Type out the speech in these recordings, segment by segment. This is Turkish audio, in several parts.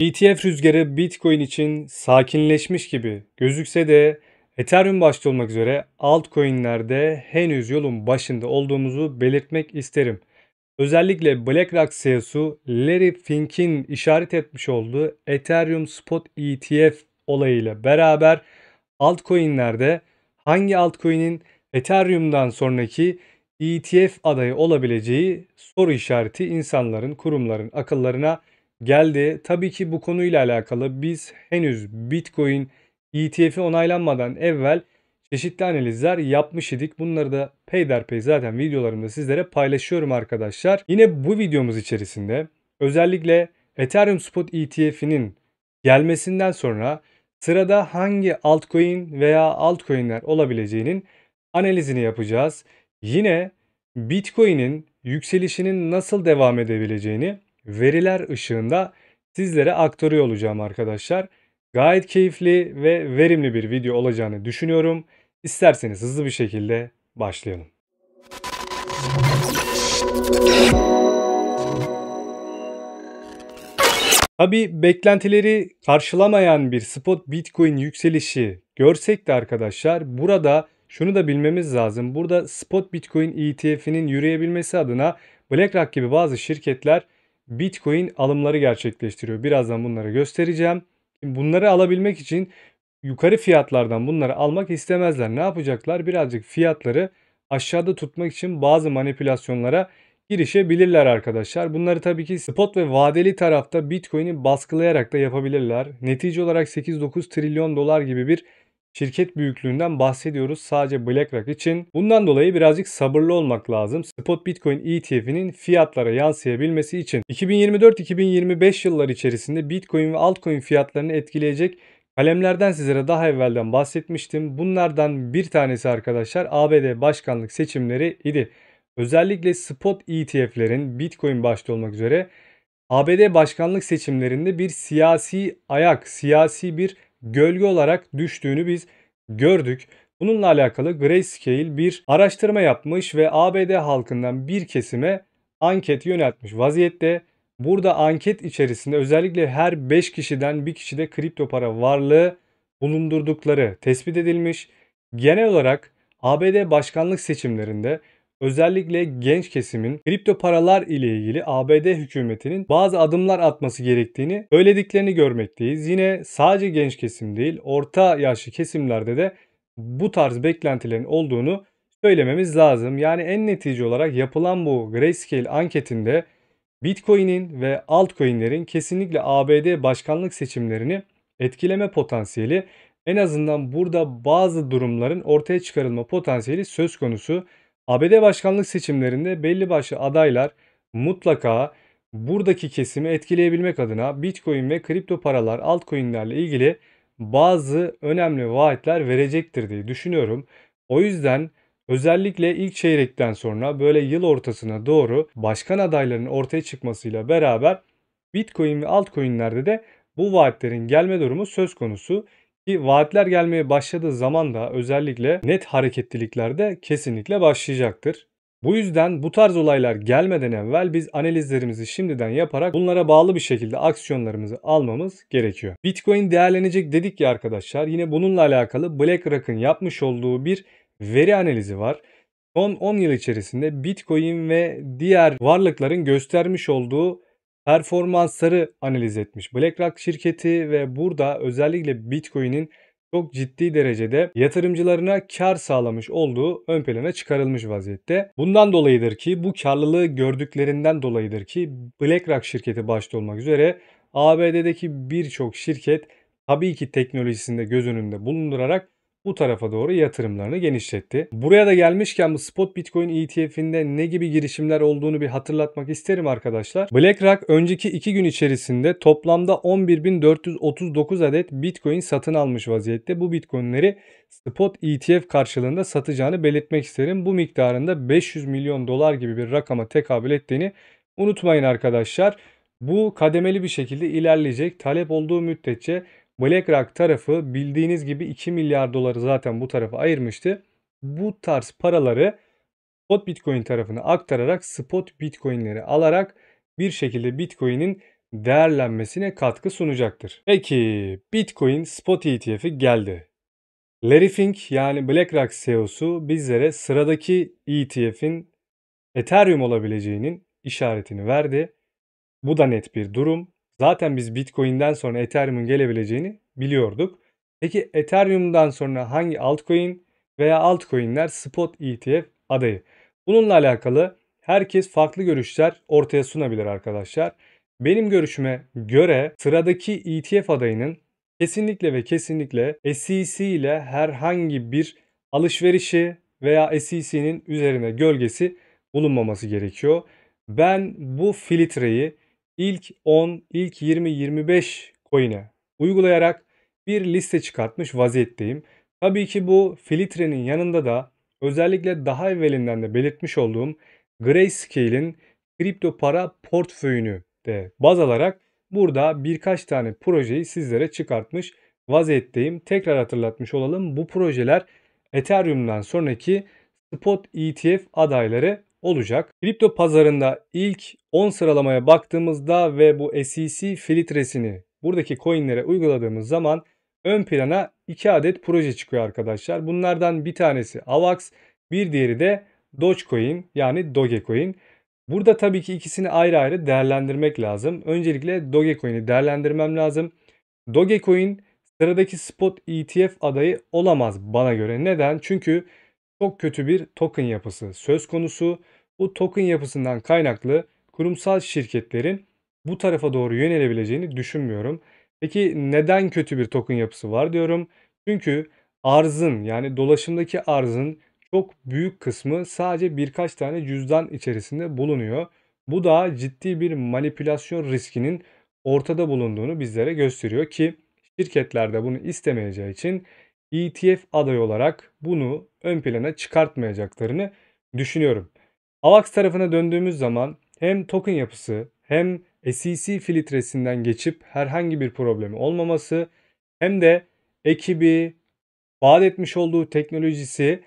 ETF rüzgarı Bitcoin için sakinleşmiş gibi gözükse de Ethereum başta olmak üzere altcoin'lerde henüz yolun başında olduğumuzu belirtmek isterim. Özellikle BlackRock CEO'su Larry Fink'in işaret etmiş olduğu Ethereum Spot ETF olayıyla beraber altcoin'lerde hangi altcoin'in Ethereum'dan sonraki ETF adayı olabileceği soru işareti insanların, kurumların akıllarına geldi. Tabii ki bu konuyla alakalı biz henüz Bitcoin ETF'i onaylanmadan evvel çeşitli analizler yapmış idik. Bunları da peyderpey zaten videolarımda sizlere paylaşıyorum arkadaşlar. Yine bu videomuz içerisinde özellikle Ethereum Spot ETF'inin gelmesinden sonra sırada hangi altcoin veya altcoin'ler olabileceğinin analizini yapacağız. Yine Bitcoin'in yükselişinin nasıl devam edebileceğini veriler ışığında sizlere aktarıyor olacağım arkadaşlar. Gayet keyifli ve verimli bir video olacağını düşünüyorum. İsterseniz hızlı bir şekilde başlayalım. Tabi beklentileri karşılamayan bir spot bitcoin yükselişi görsek de arkadaşlar burada şunu da bilmemiz lazım. Burada spot bitcoin ETF'inin yürüyebilmesi adına BlackRock gibi bazı şirketler Bitcoin alımları gerçekleştiriyor. Birazdan bunları göstereceğim. Bunları alabilmek için yukarı fiyatlardan bunları almak istemezler. Ne yapacaklar? Birazcık fiyatları aşağıda tutmak için bazı manipülasyonlara girişebilirler arkadaşlar. Bunları tabii ki spot ve vadeli tarafta Bitcoin'i baskılayarak da yapabilirler. Netice olarak 8-9 trilyon dolar gibi bir şirket büyüklüğünden bahsediyoruz sadece BlackRock için. Bundan dolayı birazcık sabırlı olmak lazım. Spot Bitcoin ETF'inin fiyatlara yansıyabilmesi için. 2024-2025 yıllar içerisinde Bitcoin ve altcoin fiyatlarını etkileyecek Kalemlerden sizlere daha evvelden bahsetmiştim. Bunlardan bir tanesi arkadaşlar ABD başkanlık seçimleri idi. Özellikle spot ETF'lerin Bitcoin başta olmak üzere ABD başkanlık seçimlerinde bir siyasi ayak, siyasi bir gölge olarak düştüğünü biz gördük. Bununla alakalı Grayscale bir araştırma yapmış ve ABD halkından bir kesime anket yöneltmiş vaziyette. Burada anket içerisinde özellikle her 5 kişiden bir kişide kripto para varlığı bulundurdukları tespit edilmiş. Genel olarak ABD başkanlık seçimlerinde Özellikle genç kesimin kripto paralar ile ilgili ABD hükümetinin bazı adımlar atması gerektiğini söylediklerini görmekteyiz. Yine sadece genç kesim değil, orta yaşlı kesimlerde de bu tarz beklentilerin olduğunu söylememiz lazım. Yani en netice olarak yapılan bu Grayscale anketinde Bitcoin'in ve altcoin'lerin kesinlikle ABD başkanlık seçimlerini etkileme potansiyeli en azından burada bazı durumların ortaya çıkarılma potansiyeli söz konusu. ABD başkanlık seçimlerinde belli başlı adaylar mutlaka buradaki kesimi etkileyebilmek adına Bitcoin ve kripto paralar altcoin'lerle ilgili bazı önemli vaatler verecektir diye düşünüyorum. O yüzden özellikle ilk çeyrekten sonra böyle yıl ortasına doğru başkan adaylarının ortaya çıkmasıyla beraber Bitcoin ve altcoin'lerde de bu vaatlerin gelme durumu söz konusu. Ki vaatler gelmeye başladığı zaman da özellikle net hareketliliklerde kesinlikle başlayacaktır. Bu yüzden bu tarz olaylar gelmeden evvel biz analizlerimizi şimdiden yaparak bunlara bağlı bir şekilde aksiyonlarımızı almamız gerekiyor. Bitcoin değerlenecek dedik ya arkadaşlar. Yine bununla alakalı BlackRock'ın yapmış olduğu bir veri analizi var. Son 10 yıl içerisinde Bitcoin ve diğer varlıkların göstermiş olduğu performansları analiz etmiş BlackRock şirketi ve burada özellikle Bitcoin'in çok ciddi derecede yatırımcılarına kar sağlamış olduğu ön plana çıkarılmış vaziyette. Bundan dolayıdır ki bu karlılığı gördüklerinden dolayıdır ki BlackRock şirketi başta olmak üzere ABD'deki birçok şirket tabii ki teknolojisinde göz önünde bulundurarak bu tarafa doğru yatırımlarını genişletti. Buraya da gelmişken bu spot Bitcoin ETF'inde ne gibi girişimler olduğunu bir hatırlatmak isterim arkadaşlar. BlackRock önceki 2 gün içerisinde toplamda 11.439 adet Bitcoin satın almış vaziyette. Bu Bitcoin'leri spot ETF karşılığında satacağını belirtmek isterim. Bu miktarında 500 milyon dolar gibi bir rakama tekabül ettiğini unutmayın arkadaşlar. Bu kademeli bir şekilde ilerleyecek. Talep olduğu müddetçe BlackRock tarafı bildiğiniz gibi 2 milyar doları zaten bu tarafa ayırmıştı. Bu tarz paraları spot Bitcoin tarafına aktararak spot Bitcoin'leri alarak bir şekilde Bitcoin'in değerlenmesine katkı sunacaktır. Peki Bitcoin spot ETF'i geldi. Larry Fink yani BlackRock CEO'su bizlere sıradaki ETF'in Ethereum olabileceğinin işaretini verdi. Bu da net bir durum. Zaten biz Bitcoin'den sonra Ethereum'un gelebileceğini biliyorduk. Peki Ethereum'dan sonra hangi altcoin veya altcoin'ler spot ETF adayı? Bununla alakalı herkes farklı görüşler ortaya sunabilir arkadaşlar. Benim görüşüme göre sıradaki ETF adayının kesinlikle ve kesinlikle SEC ile herhangi bir alışverişi veya SEC'nin üzerine gölgesi bulunmaması gerekiyor. Ben bu filtreyi ilk 10, ilk 20, 25 coin'e uygulayarak bir liste çıkartmış vaziyetteyim. Tabii ki bu filtrenin yanında da özellikle daha evvelinden de belirtmiş olduğum Grayscale'in kripto para portföyünü de baz alarak burada birkaç tane projeyi sizlere çıkartmış vaziyetteyim. Tekrar hatırlatmış olalım. Bu projeler Ethereum'dan sonraki spot ETF adayları olacak. Kripto pazarında ilk 10 sıralamaya baktığımızda ve bu SEC filtresini buradaki coinlere uyguladığımız zaman ön plana 2 adet proje çıkıyor arkadaşlar. Bunlardan bir tanesi AVAX, bir diğeri de Dogecoin yani Dogecoin. Burada tabii ki ikisini ayrı ayrı değerlendirmek lazım. Öncelikle Dogecoin'i değerlendirmem lazım. Dogecoin sıradaki spot ETF adayı olamaz bana göre. Neden? Çünkü çok kötü bir token yapısı söz konusu. Bu token yapısından kaynaklı kurumsal şirketlerin bu tarafa doğru yönelebileceğini düşünmüyorum. Peki neden kötü bir token yapısı var diyorum? Çünkü arzın yani dolaşımdaki arzın çok büyük kısmı sadece birkaç tane cüzdan içerisinde bulunuyor. Bu da ciddi bir manipülasyon riskinin ortada bulunduğunu bizlere gösteriyor ki şirketler de bunu istemeyeceği için ETF adayı olarak bunu ön plana çıkartmayacaklarını düşünüyorum. AVAX tarafına döndüğümüz zaman hem token yapısı hem SEC filtresinden geçip herhangi bir problemi olmaması hem de ekibi, vaat etmiş olduğu teknolojisi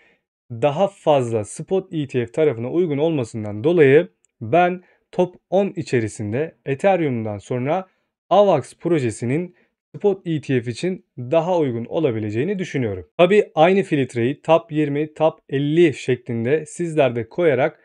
daha fazla spot ETF tarafına uygun olmasından dolayı ben top 10 içerisinde Ethereum'dan sonra AVAX projesinin spot ETF için daha uygun olabileceğini düşünüyorum. Tabi aynı filtreyi top 20, top 50 şeklinde sizler de koyarak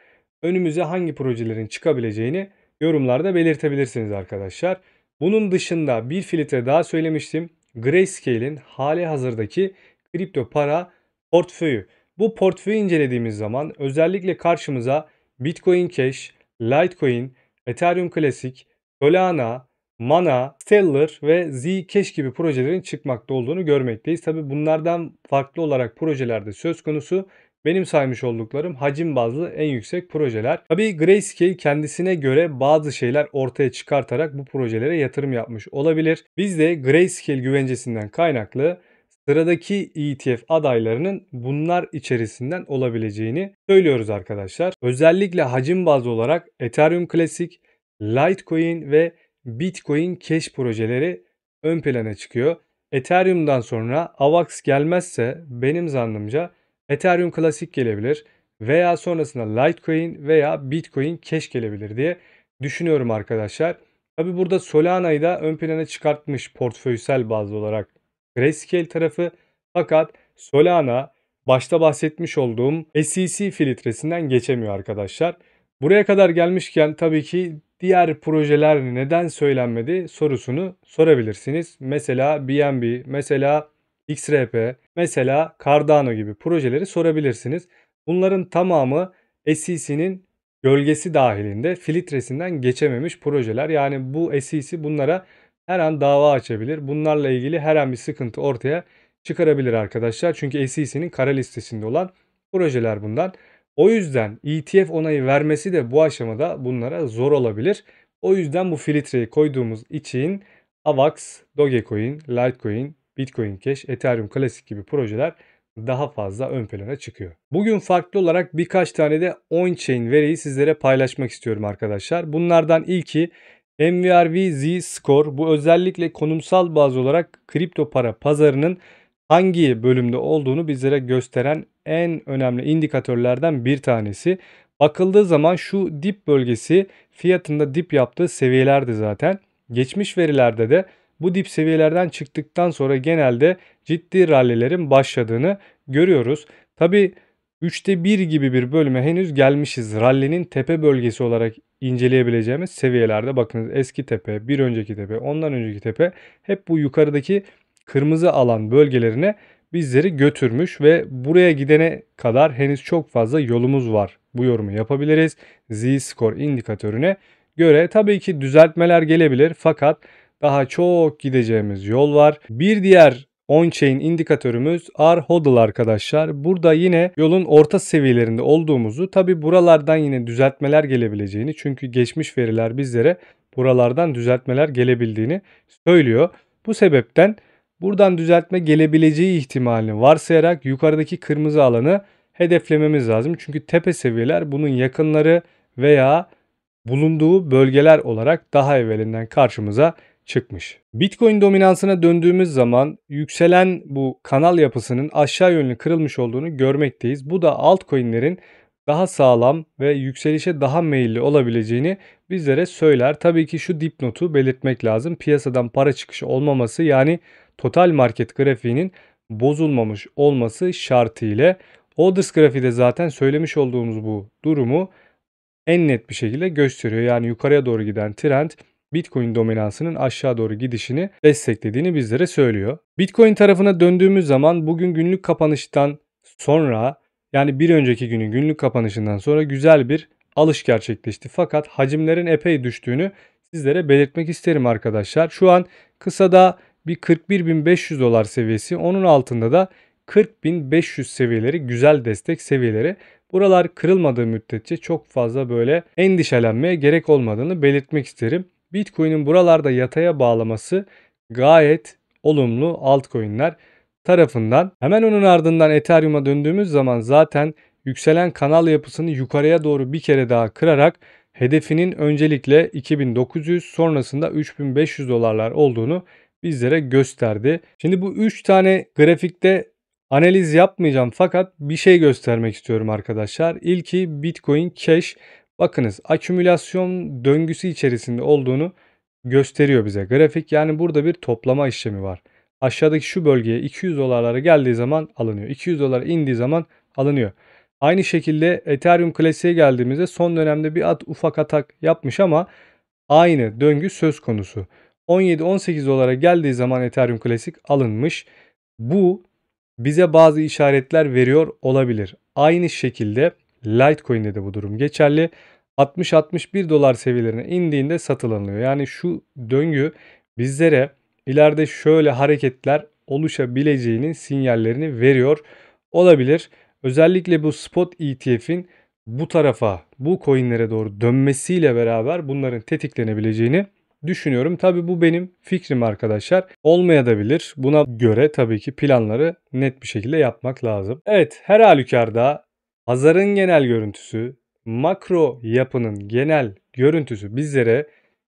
önümüze hangi projelerin çıkabileceğini yorumlarda belirtebilirsiniz arkadaşlar. Bunun dışında bir filtre daha söylemiştim. Grayscale'in hali hazırdaki kripto para portföyü. Bu portföyü incelediğimiz zaman özellikle karşımıza Bitcoin Cash, Litecoin, Ethereum Classic, Solana, Mana, Stellar ve Zcash gibi projelerin çıkmakta olduğunu görmekteyiz. Tabi bunlardan farklı olarak projelerde söz konusu benim saymış olduklarım hacim bazlı en yüksek projeler. Tabii Grayscale kendisine göre bazı şeyler ortaya çıkartarak bu projelere yatırım yapmış olabilir. Biz de Grayscale güvencesinden kaynaklı sıradaki ETF adaylarının bunlar içerisinden olabileceğini söylüyoruz arkadaşlar. Özellikle hacim bazlı olarak Ethereum Classic, Litecoin ve Bitcoin Cash projeleri ön plana çıkıyor. Ethereum'dan sonra AVAX gelmezse benim zannımca Ethereum klasik gelebilir veya sonrasında Litecoin veya Bitcoin Cash gelebilir diye düşünüyorum arkadaşlar. Tabi burada Solana'yı da ön plana çıkartmış portföysel bazı olarak Grayscale tarafı fakat Solana başta bahsetmiş olduğum SEC filtresinden geçemiyor arkadaşlar. Buraya kadar gelmişken tabii ki diğer projeler neden söylenmedi sorusunu sorabilirsiniz. Mesela BNB, mesela XRP, mesela Cardano gibi projeleri sorabilirsiniz. Bunların tamamı SEC'nin gölgesi dahilinde filtresinden geçememiş projeler. Yani bu SEC bunlara her an dava açabilir. Bunlarla ilgili her an bir sıkıntı ortaya çıkarabilir arkadaşlar. Çünkü SEC'nin kara listesinde olan projeler bundan. O yüzden ETF onayı vermesi de bu aşamada bunlara zor olabilir. O yüzden bu filtreyi koyduğumuz için AVAX, Dogecoin, Litecoin, Bitcoin Cash, Ethereum Classic gibi projeler daha fazla ön plana çıkıyor. Bugün farklı olarak birkaç tane de on-chain veriyi sizlere paylaşmak istiyorum arkadaşlar. Bunlardan ilki MVRV Z Score. Bu özellikle konumsal baz olarak kripto para pazarının hangi bölümde olduğunu bizlere gösteren en önemli indikatörlerden bir tanesi. Bakıldığı zaman şu dip bölgesi fiyatında dip yaptığı seviyelerde zaten. Geçmiş verilerde de bu dip seviyelerden çıktıktan sonra genelde ciddi rallilerin başladığını görüyoruz. Tabi 3'te 1 gibi bir bölüme henüz gelmişiz. Rallinin tepe bölgesi olarak inceleyebileceğimiz seviyelerde bakınız eski tepe, bir önceki tepe, ondan önceki tepe hep bu yukarıdaki kırmızı alan bölgelerine bizleri götürmüş ve buraya gidene kadar henüz çok fazla yolumuz var. Bu yorumu yapabiliriz. Z-score indikatörüne göre tabii ki düzeltmeler gelebilir fakat daha çok gideceğimiz yol var. Bir diğer on-chain indikatörümüz R-HODL arkadaşlar. Burada yine yolun orta seviyelerinde olduğumuzu tabi buralardan yine düzeltmeler gelebileceğini çünkü geçmiş veriler bizlere buralardan düzeltmeler gelebildiğini söylüyor. Bu sebepten buradan düzeltme gelebileceği ihtimalini varsayarak yukarıdaki kırmızı alanı hedeflememiz lazım. Çünkü tepe seviyeler bunun yakınları veya bulunduğu bölgeler olarak daha evvelinden karşımıza çıkmış. Bitcoin dominansına döndüğümüz zaman yükselen bu kanal yapısının aşağı yönlü kırılmış olduğunu görmekteyiz. Bu da altcoin'lerin daha sağlam ve yükselişe daha meyilli olabileceğini bizlere söyler. Tabii ki şu dipnotu belirtmek lazım. Piyasadan para çıkışı olmaması yani total market grafiğinin bozulmamış olması şartı ile orders grafiği de zaten söylemiş olduğumuz bu durumu en net bir şekilde gösteriyor. Yani yukarıya doğru giden trend Bitcoin dominansının aşağı doğru gidişini desteklediğini bizlere söylüyor. Bitcoin tarafına döndüğümüz zaman bugün günlük kapanıştan sonra yani bir önceki günün günlük kapanışından sonra güzel bir alış gerçekleşti. Fakat hacimlerin epey düştüğünü sizlere belirtmek isterim arkadaşlar. Şu an kısada bir 41.500 dolar seviyesi onun altında da 40.500 seviyeleri güzel destek seviyeleri. Buralar kırılmadığı müddetçe çok fazla böyle endişelenmeye gerek olmadığını belirtmek isterim. Bitcoin'in buralarda yataya bağlaması gayet olumlu altcoin'ler tarafından. Hemen onun ardından Ethereum'a döndüğümüz zaman zaten yükselen kanal yapısını yukarıya doğru bir kere daha kırarak hedefinin öncelikle 2900 sonrasında 3500 dolarlar olduğunu bizlere gösterdi. Şimdi bu 3 tane grafikte analiz yapmayacağım fakat bir şey göstermek istiyorum arkadaşlar. İlki Bitcoin Cash. Bakınız akümülasyon döngüsü içerisinde olduğunu gösteriyor bize grafik. Yani burada bir toplama işlemi var. Aşağıdaki şu bölgeye 200 dolarlara geldiği zaman alınıyor. 200 dolar indiği zaman alınıyor. Aynı şekilde Ethereum Classic'e geldiğimizde son dönemde bir at ufak atak yapmış ama aynı döngü söz konusu. 17-18 dolara geldiği zaman Ethereum Classic alınmış. Bu bize bazı işaretler veriyor olabilir. Aynı şekilde Litecoin'de de bu durum geçerli. 60-61 dolar seviyelerine indiğinde satın Yani şu döngü bizlere ileride şöyle hareketler oluşabileceğinin sinyallerini veriyor olabilir. Özellikle bu spot ETF'in bu tarafa, bu coinlere doğru dönmesiyle beraber bunların tetiklenebileceğini düşünüyorum. Tabi bu benim fikrim arkadaşlar. Olmaya da bilir. Buna göre tabii ki planları net bir şekilde yapmak lazım. Evet her halükarda Pazarın genel görüntüsü, makro yapının genel görüntüsü bizlere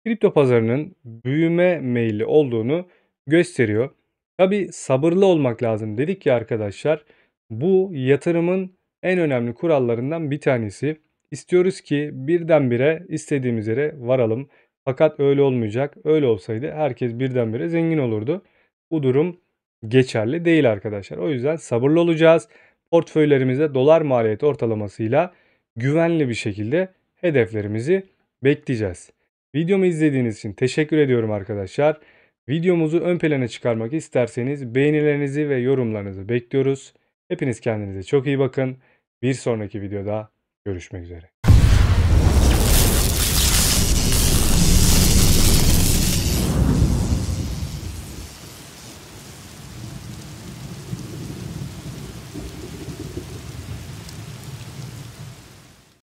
kripto pazarının büyüme meyilli olduğunu gösteriyor. Tabi sabırlı olmak lazım dedik ya arkadaşlar. Bu yatırımın en önemli kurallarından bir tanesi. İstiyoruz ki birdenbire istediğimiz yere varalım. Fakat öyle olmayacak. Öyle olsaydı herkes birdenbire zengin olurdu. Bu durum geçerli değil arkadaşlar. O yüzden sabırlı olacağız portföylerimize dolar maliyeti ortalamasıyla güvenli bir şekilde hedeflerimizi bekleyeceğiz. Videomu izlediğiniz için teşekkür ediyorum arkadaşlar. Videomuzu ön plana çıkarmak isterseniz beğenilerinizi ve yorumlarınızı bekliyoruz. Hepiniz kendinize çok iyi bakın. Bir sonraki videoda görüşmek üzere.